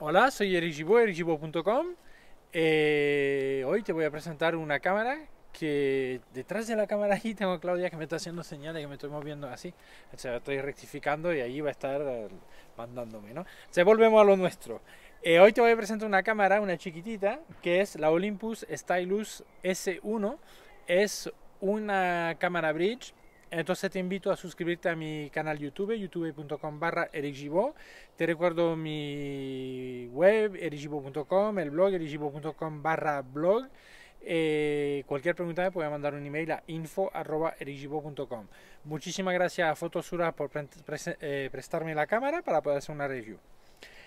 Hola, soy Erigibo, erigibo.com. Eh, hoy te voy a presentar una cámara que detrás de la cámara ahí tengo a Claudia que me está haciendo señales, que me estoy moviendo así. O sea, estoy rectificando y ahí va a estar eh, mandándome, ¿no? Se volvemos a lo nuestro. Eh, hoy te voy a presentar una cámara, una chiquitita, que es la Olympus Stylus S1. Es una cámara bridge entonces te invito a suscribirte a mi canal YouTube, youtube.com barra Te recuerdo mi web, erigibo.com, el blog, erigibo.com barra blog. Eh, cualquier pregunta me puede mandar un email a info.erigibo.com. Muchísimas gracias a Fotosura por eh, prestarme la cámara para poder hacer una review.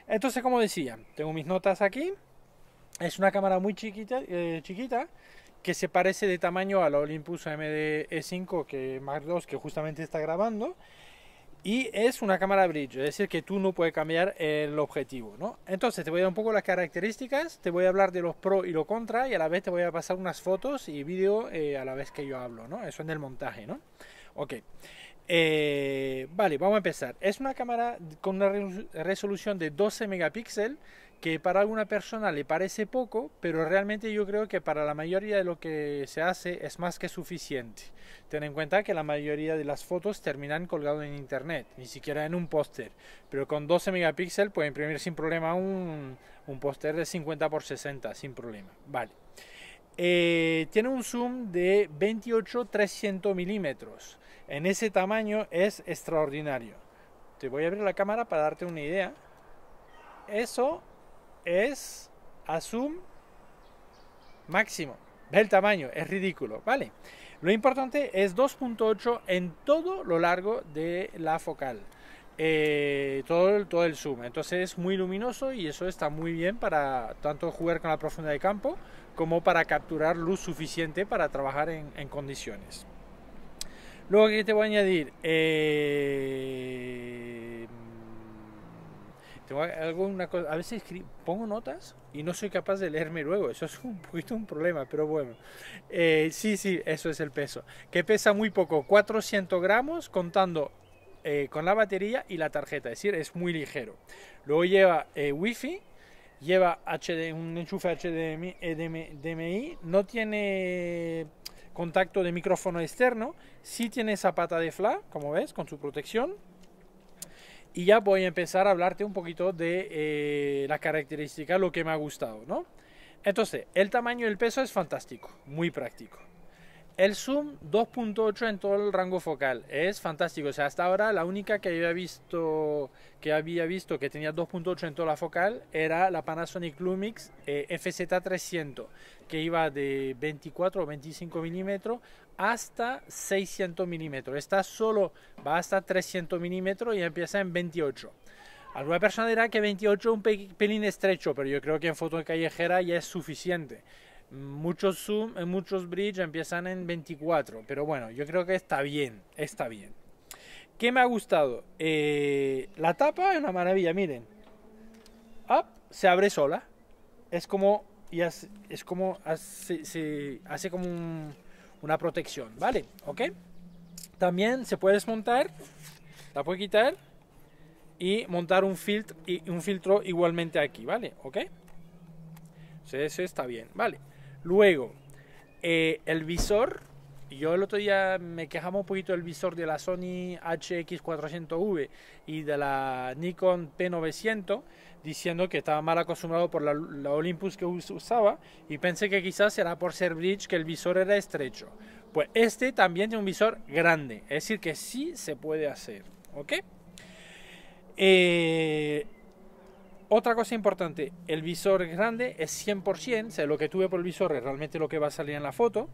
Entonces, como decía, tengo mis notas aquí. Es una cámara muy chiquita, eh, chiquita que se parece de tamaño a la Olympus md E5 que Mark 2 que justamente está grabando y es una cámara bridge, es decir, que tú no puedes cambiar el objetivo, ¿no? Entonces te voy a dar un poco las características, te voy a hablar de los pros y los contra y a la vez te voy a pasar unas fotos y vídeo eh, a la vez que yo hablo, ¿no? Eso en el montaje, ¿no? Ok. Eh, vale, vamos a empezar. Es una cámara con una resolución de 12 megapíxeles que para alguna persona le parece poco, pero realmente yo creo que para la mayoría de lo que se hace es más que suficiente. Ten en cuenta que la mayoría de las fotos terminan colgadas en internet, ni siquiera en un póster, pero con 12 megapíxeles puede imprimir sin problema un, póster de 50 x 60, sin problema. Vale. Eh, tiene un zoom de 28-300 milímetros. En ese tamaño es extraordinario. Te voy a abrir la cámara para darte una idea. Eso es a zoom máximo. Ve el tamaño, es ridículo, ¿vale? Lo importante es 2.8 en todo lo largo de la focal. Eh, todo, todo el zoom. Entonces es muy luminoso y eso está muy bien para tanto jugar con la profundidad de campo como para capturar luz suficiente para trabajar en, condiciones. Luego que te voy a añadir... Eh, alguna a veces pongo notas y no soy capaz de leerme luego, eso es un poquito un problema, pero bueno. Eh, sí, sí, eso es el peso, que pesa muy poco, 400 gramos contando eh, con la batería y la tarjeta, es decir, es muy ligero. Luego lleva eh, wifi, lleva HD, un enchufe HDMI, e no tiene contacto de micrófono externo, sí tiene zapata de fla, como ves, con su protección y ya voy a empezar a hablarte un poquito de eh, la característica, lo que me ha gustado, ¿no? Entonces, el tamaño y el peso es fantástico, muy práctico. El zoom 2.8 en todo el rango focal es fantástico. O sea, hasta ahora la única que había visto que, había visto que tenía 2.8 en toda la focal era la Panasonic Lumix eh, FZ300, que iba de 24 o 25 milímetros hasta 600 milímetros. Esta solo va hasta 300 milímetros y empieza en 28. Alguna persona dirá que 28 es un pelín estrecho, pero yo creo que en foto callejera ya es suficiente. Muchos zoom, eh, muchos bridge empiezan en 24, pero bueno, yo creo que está bien, está bien. ¿Qué me ha gustado? Eh, la tapa es una maravilla, miren. se abre sola. Es como, y es como, hace, se hace como una protección, ¿vale? ¿Ok? También se puede desmontar, la puede quitar y montar un filtro, un filtro igualmente aquí, ¿vale? ¿Ok? ese está bien, ¿vale? Luego, eh, el visor. Yo el otro día me quejaba un poquito del visor de la Sony HX400V y de la Nikon P900, diciendo que estaba mal acostumbrado por la, Olympus que usaba y pensé que quizás era por ser bridge que el visor era estrecho. Pues este también tiene un visor grande, es decir, que sí se puede hacer. ¿Ok? Eh, otra cosa importante, el visor grande es 100%, o sea, lo que tuve por el visor es realmente lo que va a salir en la foto.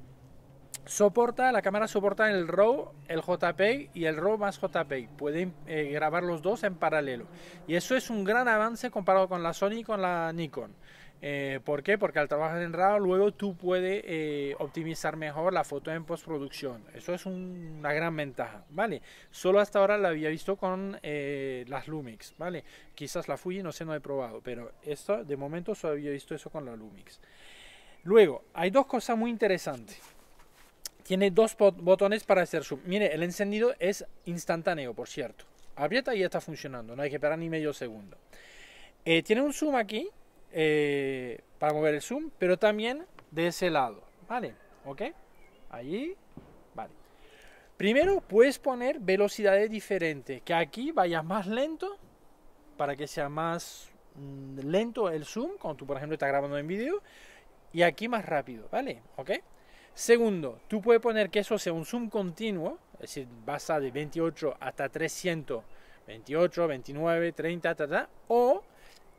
Soporta, la cámara soporta el RAW, el JPEG y el RAW más JPEG. Pueden eh, grabar los dos en paralelo. Y eso es un gran avance comparado con la Sony y con la Nikon. Eh, ¿Por qué? Porque al trabajar en RAW luego tú puedes eh, optimizar mejor la foto en postproducción. Eso es una gran ventaja, ¿vale? Solo hasta ahora la había visto con eh, las Lumix, ¿vale? Quizás la Fuji, no sé, no he probado, pero esto de momento solo había visto eso con la Lumix. Luego, hay dos cosas muy interesantes. Tiene dos botones para hacer zoom. Mire, el encendido es instantáneo, por cierto. Aprieta y ya está funcionando, no hay que esperar ni medio segundo. tiene un zoom aquí eh, para mover el zoom, pero también de ese lado, ¿vale? ¿Ok? Allí, vale. Primero puedes poner velocidades diferentes, que aquí vayas más lento para que sea más mm, lento el zoom, cuando tú por ejemplo estás grabando en vídeo, y aquí más rápido, ¿vale? ¿Ok? Segundo, tú puedes poner que eso sea un zoom continuo, es decir, vas de 28 hasta 300, 28, 29, 30, ta, ta, o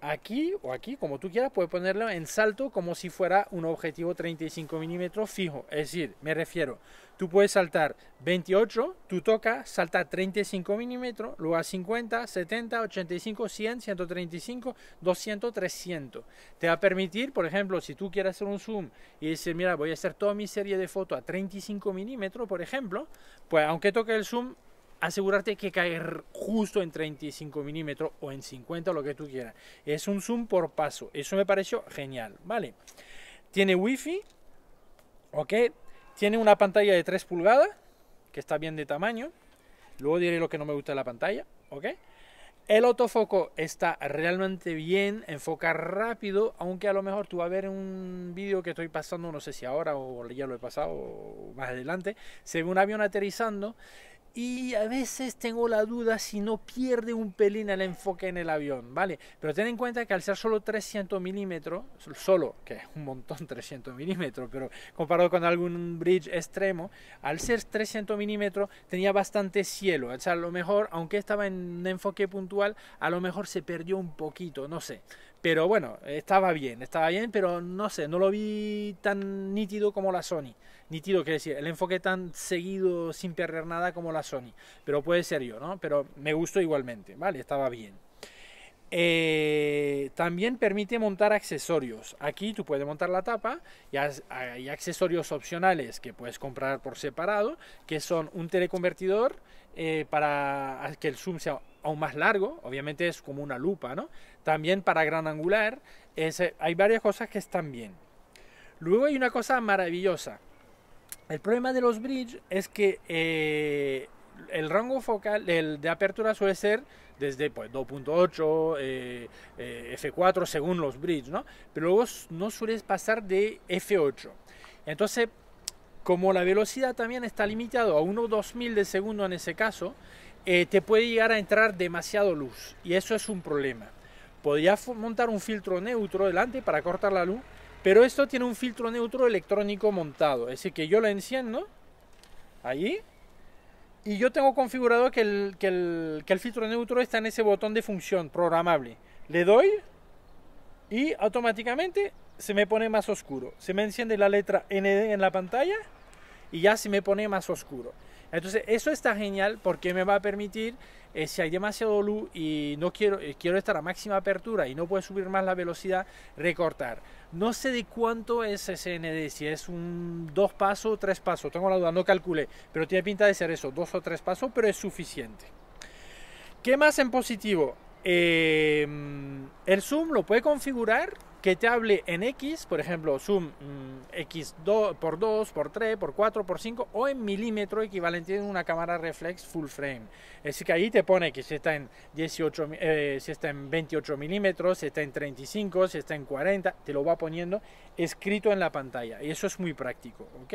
aquí o aquí, como tú quieras, puedes ponerlo en salto como si fuera un objetivo 35 milímetros fijo. Es decir, me refiero, tú puedes saltar 28, tú tocas, salta 35 milímetros, luego a 50, 70, 85, 100, 135, 200, 300. Te va a permitir, por ejemplo, si tú quieres hacer un zoom y decir, mira, voy a hacer toda mi serie de fotos a 35 milímetros, por ejemplo, pues aunque toque el zoom, asegurarte que caer justo en 35 milímetros o en 50 lo que tú quieras es un zoom por paso eso me pareció genial vale tiene wifi ok tiene una pantalla de 3 pulgadas que está bien de tamaño luego diré lo que no me gusta de la pantalla ok el autofoco está realmente bien, enfoca rápido, aunque a lo mejor tú vas a ver un vídeo que estoy pasando, no sé si ahora o ya lo he pasado más adelante, se ve un avión aterrizando y a veces tengo la duda si no pierde un pelín el enfoque en el avión, ¿vale? Pero ten en cuenta que al ser solo 300 milímetros, solo, que es un montón 300 milímetros, pero comparado con algún bridge extremo, al ser 300 milímetros tenía bastante cielo, o sea, a lo mejor, aunque estaba en un enfoque puntual, a lo mejor se perdió un poquito, no sé. Pero bueno, estaba bien, estaba bien, pero no sé, no lo vi tan nítido como la Sony. Nítido, quiere decir, el enfoque tan seguido sin perder nada como la Sony. Pero puede ser yo, ¿no? Pero me gustó igualmente, ¿vale? Estaba bien. Eh, también permite montar accesorios. Aquí tú puedes montar la tapa y hay accesorios opcionales que puedes comprar por separado, que son un teleconvertidor eh, para que el zoom sea aún más largo, obviamente es como una lupa, ¿no? También para gran angular, hay varias cosas que están bien. Luego hay una cosa maravillosa. El problema de los bridge es que eh, el rango focal de apertura suele ser desde pues, 2.8, eh, eh, F4 según los bridge, ¿no? Pero luego no suele pasar de F8. Entonces, como la velocidad también está limitado a mil de segundo en ese caso, eh, te puede llegar a entrar demasiado luz y eso es un problema. Podía montar un filtro neutro delante para cortar la luz, pero esto tiene un filtro neutro electrónico montado. Es decir, que yo lo enciendo allí y yo tengo configurado que el, que el filtro neutro está en ese botón de función programable. Le doy y automáticamente se me pone más oscuro. Se me enciende la letra ND en la pantalla y ya se me pone más oscuro. Entonces eso está genial porque me va a permitir, eh, si hay demasiado luz y no quiero, eh, quiero estar a máxima apertura y no puedo subir más la velocidad, recortar. No sé de cuánto es SND, si es un dos pasos o tres pasos, tengo la duda, no calculé, pero tiene pinta de ser eso, dos o tres pasos, pero es suficiente. ¿Qué más en positivo? Eh, mm, el zoom lo puede configurar que te hable en X, por ejemplo, zoom mm, X por 2, por 3, por 4, por 5, o en milímetro equivalente en una cámara reflex full frame. Así que ahí te pone que si está en, 18, eh, si está en 28 milímetros, si está en 35, si está en 40, te lo va poniendo escrito en la pantalla. Y eso es muy práctico, ¿ok?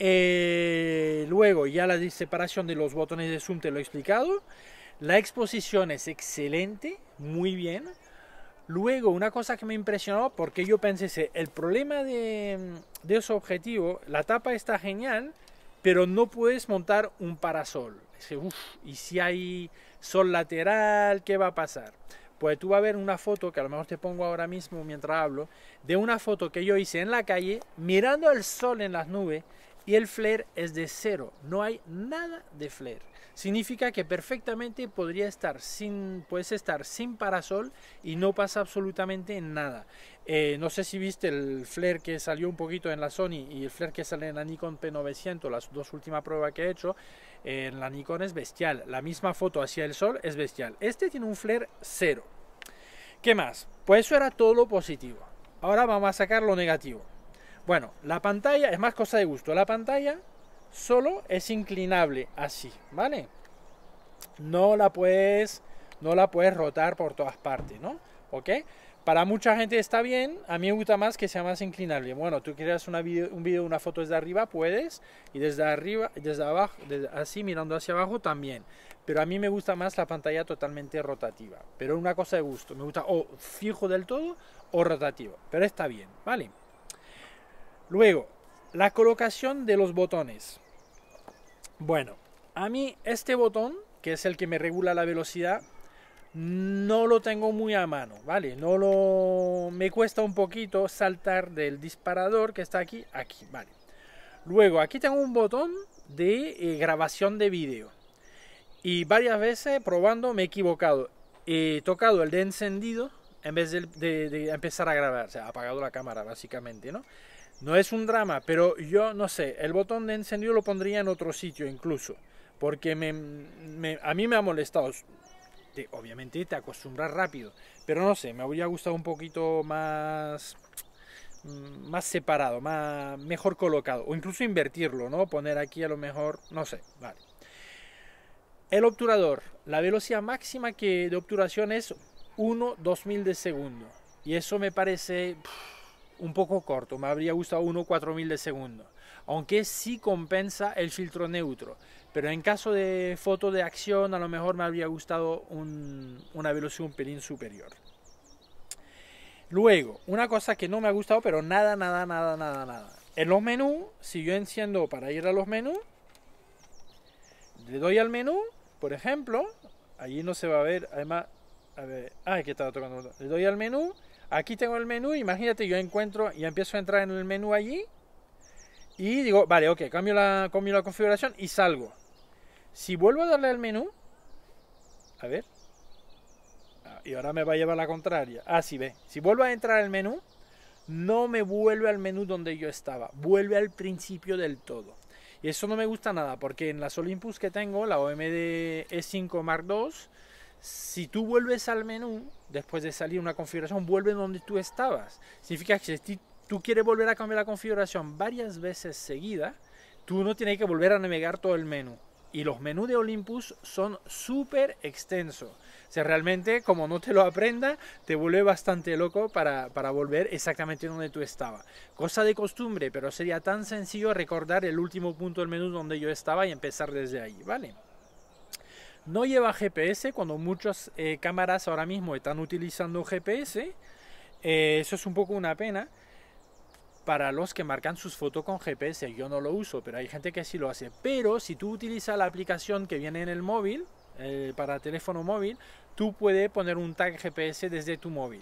Eh, luego ya la separación de los botones de zoom te lo he explicado. La exposición es excelente, muy bien. Luego, una cosa que me impresionó, porque yo pensé, el problema de, mm, de ese objetivo, la tapa está genial, pero no puedes montar un parasol. ¿y si hay sol lateral? ¿Qué va a pasar? Pues tú vas a ver una foto, que a lo mejor te pongo ahora mismo mientras hablo, de una foto que yo hice en la calle, mirando el sol en las nubes, y el flare es de cero, no hay nada de flare. Significa que perfectamente podría estar sin, puedes estar sin parasol y no pasa absolutamente nada. Eh, no sé si viste el flare que salió un poquito en la Sony y el flare que sale en la Nikon P900, las dos últimas pruebas que he hecho, eh, en la Nikon es bestial. La misma foto hacia el sol es bestial. Este tiene un flare cero. ¿Qué más? Pues eso era todo lo positivo. Ahora vamos a sacar lo negativo. Bueno, la pantalla es más cosa de gusto. La pantalla solo es inclinable así, ¿vale? No la puedes, no la puedes rotar por todas partes, ¿no? ¿Ok? Para mucha gente está bien, a mí me gusta más que sea más inclinable. Bueno, tú quieres una un video, una foto desde arriba, puedes, y desde arriba, desde abajo, así mirando hacia abajo también. Pero a mí me gusta más la pantalla totalmente rotativa. Pero una cosa de gusto, me gusta o fijo del todo o rotativo. Pero está bien, ¿vale? Luego, la colocación de los botones. Bueno, a mí este botón, que es el que me regula la velocidad, no lo tengo muy a mano, ¿vale? No lo... Me cuesta un poquito saltar del disparador que está aquí, aquí, ¿vale? Luego, aquí tengo un botón de eh, grabación de vídeo. Y varias veces probando me he equivocado. He tocado el de encendido en vez de, empezar a grabar. se ha apagado la cámara, básicamente, ¿no? No es un drama, pero yo no sé, el botón de encendido lo pondría en otro sitio incluso, porque a mí me ha molestado. obviamente te acostumbras rápido, pero no sé, me hubiera gustado un poquito más mm, más separado, más mejor colocado, o incluso invertirlo, ¿no? Poner aquí a lo mejor, no sé, vale. El obturador, la velocidad máxima que de obturación es 1 2000 de segundo, y eso me parece un poco corto, me habría gustado mil de segundo, aunque sí compensa el filtro neutro, pero en caso de foto de acción a lo mejor me habría gustado una velocidad un pelín superior. Luego, una cosa que no me ha gustado, pero nada, nada, nada, nada, nada. En los menús, si yo enciendo para ir a los menús, le doy al menú, por ejemplo, allí no se va a ver, además, a ver, ah, que estaba tocando, le doy al menú, Aquí tengo el menú, imagínate, yo encuentro, y empiezo a entrar en el menú allí y digo, vale, ok, cambio la, cambio la configuración y salgo. Si vuelvo a darle al menú, a ver, ah, y ahora me va a llevar la contraria. Ah, sí, ve. Si vuelvo a entrar al menú, no me vuelve al menú donde yo estaba, vuelve al principio del todo. Y eso no me gusta nada, porque en las Olympus que tengo, la OMD E5 Mark II, si tú vuelves al menú, después de salir una configuración, vuelve donde tú estabas. Significa que si tú quieres volver a cambiar la configuración varias veces seguida, tú no tienes que volver a navegar todo el menú. Y los menús de Olympus son súper extensos. O sea, realmente, como no te lo aprenda, te vuelve bastante loco para, para volver exactamente donde tú estabas. Cosa de costumbre, pero sería tan sencillo recordar el último punto del menú donde yo estaba y empezar desde ahí, ¿vale? No lleva GPS cuando muchas eh, cámaras ahora mismo están utilizando GPS. Eh, eso es un poco una pena para los que marcan sus fotos con GPS. Yo no lo uso, pero hay gente que sí lo hace. Pero si tú utilizas la aplicación que viene en el móvil, eh, para teléfono móvil, tú puedes poner un tag GPS desde tu móvil.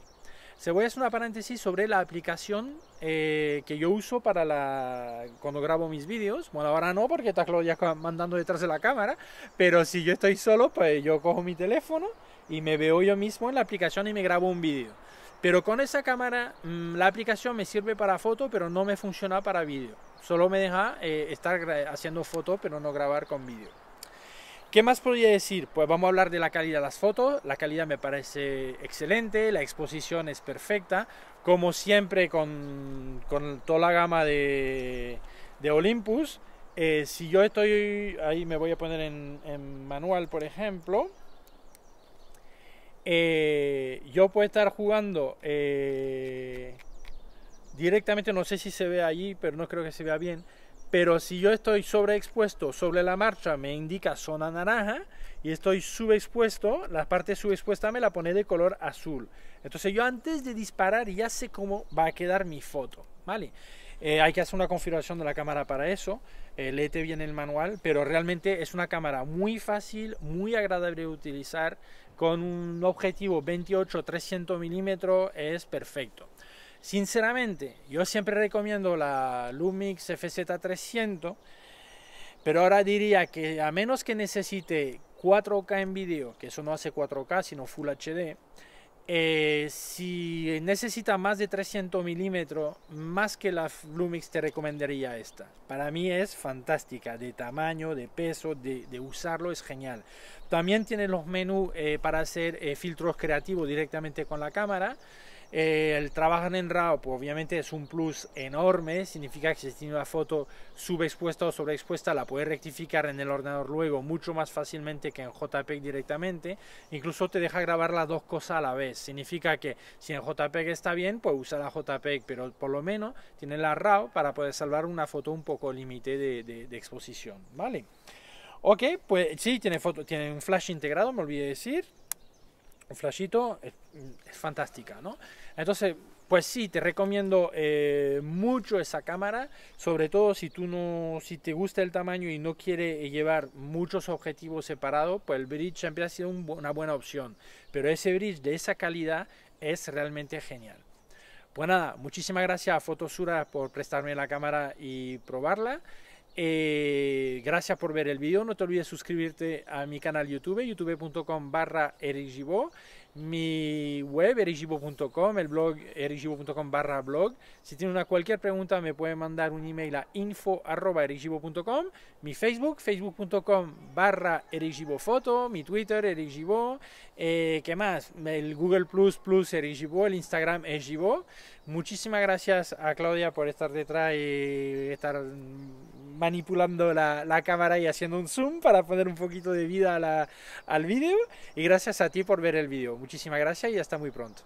Se voy a hacer una paréntesis sobre la aplicación eh, que yo uso para la, cuando grabo mis vídeos. Bueno, ahora no, porque está Claudia mandando detrás de la cámara. Pero si yo estoy solo, pues yo cojo mi teléfono y me veo yo mismo en la aplicación y me grabo un vídeo. Pero con esa cámara, mm, la aplicación me sirve para foto, pero no me funciona para vídeo. Solo me deja eh, estar haciendo foto, pero no grabar con vídeo. ¿Qué más podría decir? Pues vamos a hablar de la calidad de las fotos. La calidad me parece excelente, la exposición es perfecta. Como siempre con, toda la gama de, Olympus, eh, si yo estoy, ahí me voy a poner en, manual, por ejemplo, eh, yo puedo estar jugando eh, directamente, no sé si se ve allí, pero no creo que se vea bien, pero si yo estoy sobreexpuesto sobre la marcha, me indica zona naranja y estoy subexpuesto, la parte subexpuesta me la pone de color azul. Entonces yo antes de disparar ya sé cómo va a quedar mi foto, ¿vale? Eh, hay que hacer una configuración de la cámara para eso, eh, léete bien el manual, pero realmente es una cámara muy fácil, muy agradable de utilizar, con un objetivo 28-300 milímetros es perfecto. Sinceramente, yo siempre recomiendo la Lumix FZ300, pero ahora diría que a menos que necesite 4K en vídeo, que eso no hace 4K, sino Full HD, eh, si necesita más de 300 milímetros, más que la Lumix te recomendaría esta. Para mí es fantástica, de tamaño, de peso, de, usarlo es genial. También tiene los menús eh, para hacer eh, filtros creativos directamente con la cámara. Eh, el trabajar en RAW, pues obviamente es un plus enorme, significa que si tiene una foto subexpuesta o sobreexpuesta, la puedes rectificar en el ordenador luego mucho más fácilmente que en JPEG directamente. Incluso te deja grabar las dos cosas a la vez, significa que si en JPEG está bien, pues usa la JPEG, pero por lo menos tiene la RAW para poder salvar una foto un poco límite de, exposición, ¿vale? Ok, pues sí, tiene, foto, tiene un flash integrado, me olvidé de decir. Un flashito, es, es fantástica, ¿no? Entonces, pues sí, te recomiendo eh, mucho esa cámara, sobre todo si tú no, si te gusta el tamaño y no quiere llevar muchos objetivos separados, pues el bridge siempre ha sido una buena opción. Pero ese bridge de esa calidad es realmente genial. Pues nada, muchísimas gracias a Fotosura por prestarme la cámara y probarla. Eh, gracias por ver el video. No te olvides suscribirte a mi canal YouTube, youtube.com barra mi web erigibo.com, el blog erigibo.com barra blog. Si tienen una cualquier pregunta me pueden mandar un email a info arroba erigibo.com, mi Facebook, facebook.com barra erigibofoto, mi Twitter erigibo, eh, ¿qué más? El Google Plus Plus erigibo, el Instagram erigibo. Muchísimas gracias a Claudia por estar detrás y estar manipulando la, cámara y haciendo un zoom para poner un poquito de vida a al vídeo. Y gracias a ti por ver el vídeo muchísimas gracias y hasta muy pronto.